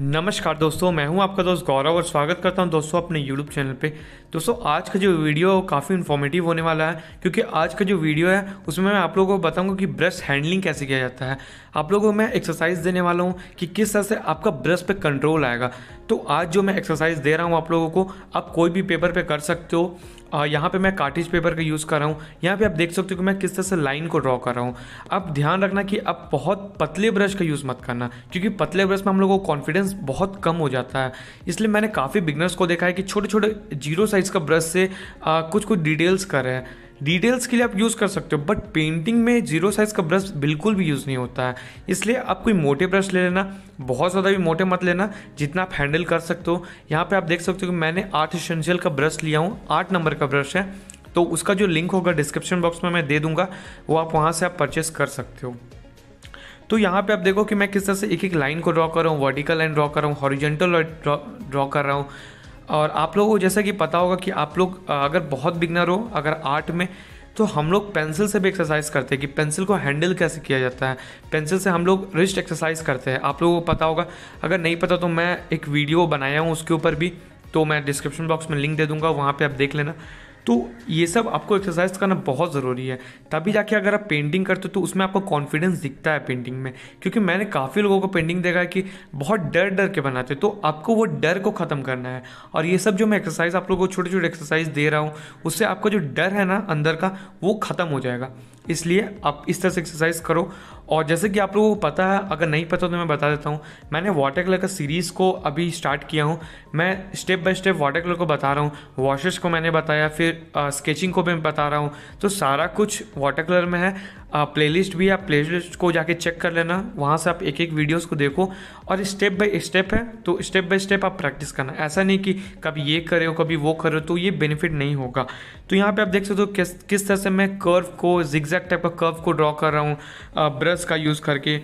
नमस्कार दोस्तों मैं हूं आपका दोस्त गौरव और स्वागत करता हूं दोस्तों अपने YouTube चैनल पे दोस्तों आज का जो वीडियो काफ़ी इन्फॉर्मेटिव होने वाला है क्योंकि आज का जो वीडियो है उसमें मैं आप लोगों को बताऊंगा कि ब्रश हैंडलिंग कैसे किया जाता है आप लोगों को मैं एक्सरसाइज देने वाला हूँ कि किस तरह से आपका ब्रश पर कंट्रोल आएगा तो आज जो मैं एक्सरसाइज दे रहा हूँ आप लोगों को आप कोई भी पेपर पे कर सकते हो यहाँ पे मैं कार्टिज पेपर का यूज़ कर रहा हूँ यहाँ पे आप देख सकते हो कि मैं किस तरह से लाइन को ड्रॉ कर रहा हूँ अब ध्यान रखना कि अब बहुत पतले ब्रश का यूज़ मत करना क्योंकि पतले ब्रश में हम लोगों को कॉन्फिडेंस बहुत कम हो जाता है इसलिए मैंने काफ़ी बिगनर्स को देखा है कि छोटे छोटे जीरो साइज़ का ब्रश से आ, कुछ कुछ डिटेल्स कर रहे हैं डिटेल्स के लिए आप यूज़ कर सकते हो बट पेंटिंग में जीरो साइज़ का ब्रश बिल्कुल भी यूज़ नहीं होता है इसलिए आप कोई मोटे ब्रश ले लेना बहुत ज़्यादा भी मोटे मत लेना जितना आप हैंडल कर सकते हो यहाँ पे आप देख सकते हो कि मैंने आठ इसेंशियल का ब्रश लिया हूँ आठ नंबर का ब्रश है तो उसका जो लिंक होगा डिस्क्रिप्शन बॉक्स में मैं दे दूंगा वो आप वहाँ से आप परचेस कर सकते हो तो यहाँ पे आप देखो कि मैं किस तरह से एक एक लाइन को ड्रॉ कर रहा हूँ वर्टिकल लाइन ड्रॉ कर रहा हूँ हॉरिजेंटल ड्रॉ कर रहा हूँ और आप लोगों को जैसा कि पता होगा कि आप लोग अगर बहुत बिगनर हो अगर आर्ट में तो हम लोग पेंसिल से भी एक्सरसाइज करते हैं कि पेंसिल को हैंडल कैसे किया जाता है पेंसिल से हम लोग रिस्ट एक्सरसाइज करते हैं आप लोगों को पता होगा अगर नहीं पता तो मैं एक वीडियो बनाया हूँ उसके ऊपर भी तो मैं डिस्क्रिप्शन बॉक्स में लिंक दे दूँगा वहाँ पर आप देख लेना तो ये सब आपको एक्सरसाइज करना बहुत ज़रूरी है तभी जाके अगर आप पेंटिंग करते हो तो उसमें आपको कॉन्फिडेंस दिखता है पेंटिंग में क्योंकि मैंने काफ़ी लोगों को पेंटिंग देखा है कि बहुत डर डर के बनाते हैं तो आपको वो डर को ख़त्म करना है और ये सब जो मैं एक्सरसाइज आप लोगों को छोटे छोटे एक्सरसाइज दे रहा हूँ उससे आपका जो डर है ना अंदर का वो ख़त्म हो जाएगा इसलिए आप इस तरह से एक्सरसाइज करो और जैसे कि आप लोगों को पता है अगर नहीं पता तो मैं बता देता हूँ मैंने वाटर कलर का सीरीज़ को अभी स्टार्ट किया हूँ मैं step by step water colour को बता रहा हूँ वॉशेस को मैंने बताया फिर स्केचिंग को मैं बता रहा हूँ तो सारा कुछ वाटर कलर में है लिस्ट भी है आप लिस्ट को जाके चेक कर लेना वहाँ से आप एक एक वीडियोज़ को देखो और स्टेप बाय स्टेप है तो स्टेप बाय स्टेप आप प्रैक्टिस करना ऐसा नहीं कि कभी ये करे हो कभी वो करे हो तो ये बेनिफिट नहीं होगा तो यहाँ पे आप देख सकते हो किस किस तरह से मैं कर्व को जिग्जैक्ट टाइप का कर्व को ड्रॉ कर रहा हूँ ब्रश ब्रश का यूज़ करके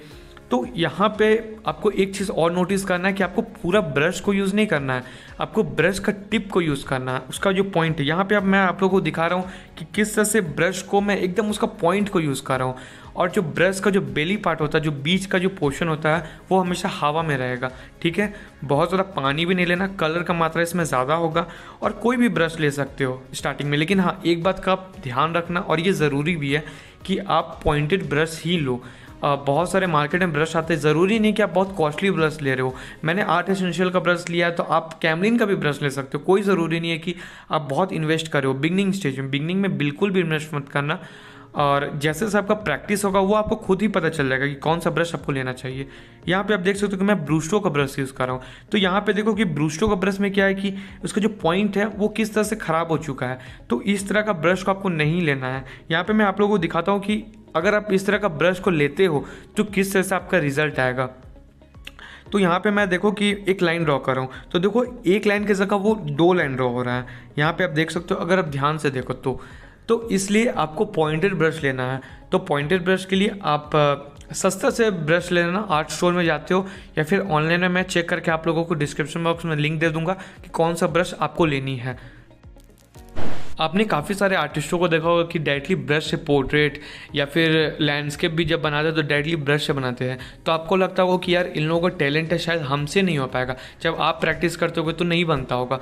तो यहाँ पे आपको एक चीज़ और नोटिस करना है कि आपको पूरा ब्रश को यूज़ नहीं करना है आपको ब्रश का टिप को यूज़ करना है उसका जो पॉइंट है यहाँ पे अब मैं आप लोगों को दिखा रहा हूँ कि किस तरह से ब्रश को मैं एकदम उसका पॉइंट को यूज़ कर रहा हूँ और जो ब्रश का जो बेली पार्ट होता है जो बीच का जो पोर्शन होता है वो हमेशा हवा में रहेगा ठीक है बहुत ज़्यादा पानी भी नहीं लेना कलर का मात्रा इसमें ज़्यादा होगा और कोई भी ब्रश ले सकते हो स्टार्टिंग में लेकिन हाँ एक बात का आप ध्यान रखना और ये ज़रूरी भी है कि आप पॉइंटेड ब्रश ही लो बहुत सारे मार्केट में ब्रश आते हैं ज़रूरी नहीं कि आप बहुत कॉस्टली ब्रश ले रहे हो मैंने आर्ट एसेंशियल का ब्रश लिया है तो आप कैमलिन का भी ब्रश ले सकते हो कोई ज़रूरी नहीं है कि आप बहुत इन्वेस्ट कर रहे हो बिगनिंग स्टेज में बिगनिंग में बिल्कुल भी इन्वेस्ट मत करना और जैसे जैसे आपका प्रैक्टिस होगा वो आपको खुद ही पता चल जाएगा कि कौन सा ब्रश आपको लेना चाहिए यहाँ पे आप देख सकते हो कि मैं ब्रूस्टो का ब्रश यूज़ कर रहा हूँ तो यहाँ पे देखो कि ब्रूस्टो का ब्रश में क्या है कि उसका जो पॉइंट है वो किस तरह से ख़राब हो चुका है तो इस तरह का ब्रश को आपको नहीं लेना है यहाँ पर मैं आप लोगों को दिखाता हूँ कि अगर आप इस तरह का ब्रश को लेते हो तो किस तरह से आपका रिजल्ट आएगा तो यहाँ पे मैं देखो कि एक लाइन ड्रॉ कर रहा हूँ तो देखो एक लाइन की जगह वो दो लाइन ड्रॉ हो रहा है यहाँ पे आप देख सकते हो अगर आप ध्यान से देखो तो तो इसलिए आपको पॉइंटेड ब्रश लेना है तो पॉइंटेड ब्रश के लिए आप सस्ता से ब्रश ले लेना आर्ट स्टोर में जाते हो या फिर ऑनलाइन में मैं चेक करके आप लोगों को डिस्क्रिप्शन बॉक्स में लिंक दे दूंगा कि कौन सा ब्रश आपको लेनी है आपने काफ़ी सारे आर्टिस्टों को देखा होगा कि डायरेक्टली ब्रश से पोर्ट्रेट या फिर लैंडस्केप भी जब बनाते हैं तो डायरेक्टली ब्रश से बनाते हैं तो आपको लगता होगा कि यार इन लोगों का टैलेंट है शायद हमसे नहीं हो पाएगा जब आप प्रैक्टिस करते होगे तो नहीं बनता होगा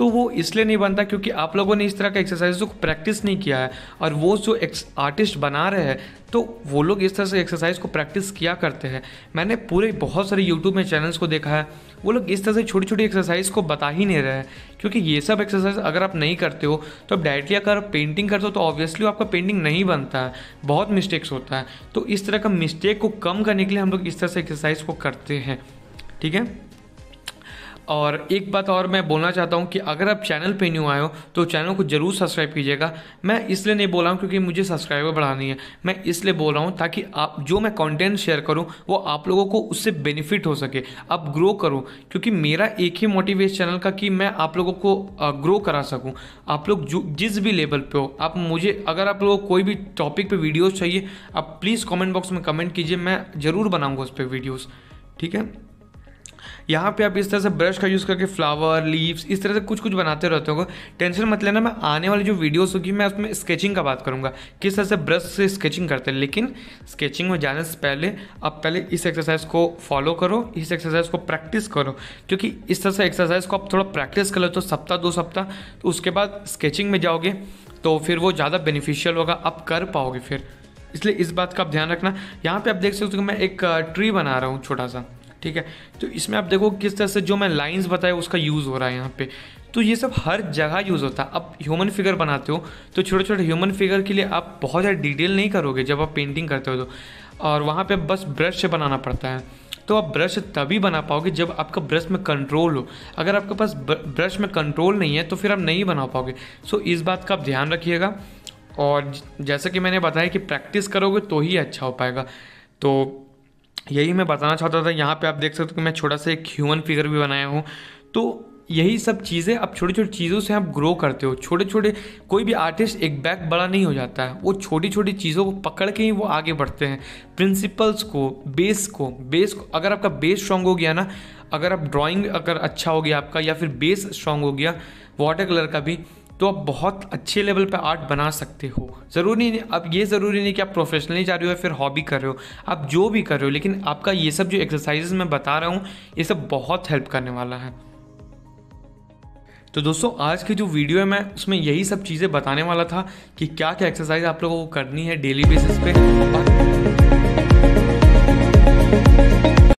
तो वो इसलिए नहीं बनता क्योंकि आप लोगों ने इस तरह का एक्सरसाइज को प्रैक्टिस नहीं किया है और वो जो आर्टिस्ट बना रहे हैं तो वो लोग इस तरह से एक्सरसाइज को प्रैक्टिस किया करते हैं मैंने पूरे बहुत सारे यूट्यूब में चैनल्स को देखा है वो लोग इस तरह से छोटी छोटी एक्सरसाइज को बता ही नहीं रहे हैं क्योंकि ये सब एक्सरसाइज अगर आप नहीं करते हो तो आप डायरेक्टली अगर पेंटिंग करते हो तो ऑब्वियसली आपका पेंटिंग नहीं बनता है बहुत मिस्टेक्स होता है तो इस तरह का मिस्टेक को कम करने के लिए हम लोग इस तरह से एक्सरसाइज को करते हैं ठीक है और एक बात और मैं बोलना चाहता हूँ कि अगर आप चैनल पे न्यू आए हो तो चैनल को ज़रूर सब्सक्राइब कीजिएगा मैं इसलिए नहीं बोल रहा हूँ क्योंकि मुझे सब्सक्राइबर बढ़ानी है मैं इसलिए बोल रहा हूँ ताकि आप जो मैं कंटेंट शेयर करूँ वो आप लोगों को उससे बेनिफिट हो सके आप ग्रो करो क्योंकि मेरा एक ही मोटिव चैनल का कि मैं आप लोगों को ग्रो करा सकूँ आप लोग जो जिस भी लेवल पर हो आप मुझे अगर आप लोगों को कोई भी टॉपिक पर वीडियोज़ चाहिए आप प्लीज़ कॉमेंट बॉक्स में कमेंट कीजिए मैं ज़रूर बनाऊँगा उस पर वीडियोज़ ठीक है यहाँ पे आप इस तरह से ब्रश का यूज़ करके फ्लावर लीव्स इस तरह से कुछ कुछ बनाते रहते हो टेंशन मत लेना मैं आने वाली जो वीडियोस होगी मैं उसमें स्केचिंग का बात करूँगा किस तरह से ब्रश से स्केचिंग करते हैं लेकिन स्केचिंग में जाने से पहले आप पहले इस एक्सरसाइज को फॉलो करो इस एक्सरसाइज को प्रैक्टिस करो क्योंकि इस तरह से एक्सरसाइज को आप थोड़ा प्रैक्टिस कर लो तो सप्ताह दो सप्ताह तो उसके बाद स्केचिंग में जाओगे तो फिर वो ज़्यादा बेनिफिशियल होगा आप कर पाओगे फिर इसलिए इस बात का आप ध्यान रखना यहाँ पे आप देख सकते हो कि मैं एक ट्री बना रहा हूँ छोटा सा ठीक है तो इसमें आप देखो किस तरह से जो मैं लाइंस बताया उसका यूज़ हो रहा है यहाँ पे तो ये सब हर जगह यूज़ होता है आप ह्यूमन फिगर बनाते हो तो छोटे छोटे ह्यूमन फिगर के लिए आप बहुत ज़्यादा डिटेल नहीं करोगे जब आप पेंटिंग करते हो तो और वहाँ पर बस ब्रश से बनाना पड़ता है तो आप ब्रश तभी बना पाओगे जब आपका ब्रश में कंट्रोल हो अगर आपके पास ब्रश में कंट्रोल नहीं है तो फिर आप नहीं बना पाओगे सो इस बात का आप ध्यान रखिएगा और जैसा कि मैंने बताया कि प्रैक्टिस करोगे तो ही अच्छा हो पाएगा तो यही मैं बताना चाहता था यहाँ पे आप देख सकते हो कि मैं छोटा सा एक ह्यूमन फिगर भी बनाया हूँ तो यही सब चीज़ें आप छोटी छोटी चीज़ों से आप ग्रो करते हो छोटे छोटे कोई भी आर्टिस्ट एक बैग बड़ा नहीं हो जाता है वो छोटी छोटी चीज़ों को पकड़ के ही वो आगे बढ़ते हैं प्रिंसिपल्स को बेस को बेस को अगर आपका बेस स्ट्रांग हो गया ना अगर आप ड्राइंग अगर अच्छा हो गया आपका या फिर बेस स्ट्रांग हो गया वाटर कलर का भी तो आप बहुत अच्छे लेवल पर आर्ट बना सकते हो ज़रूरी नहीं अब ये ज़रूरी नहीं कि आप प्रोफेशनली जा रहे हो या फिर हॉबी कर रहे हो आप जो भी कर रहे हो लेकिन आपका ये सब जो एक्सरसाइजेज मैं बता रहा हूँ ये सब बहुत हेल्प करने वाला है तो दोस्तों आज की जो वीडियो है मैं उसमें यही सब चीज़ें बताने वाला था कि क्या क्या एक्सरसाइज आप लोगों को करनी है डेली बेसिस पे और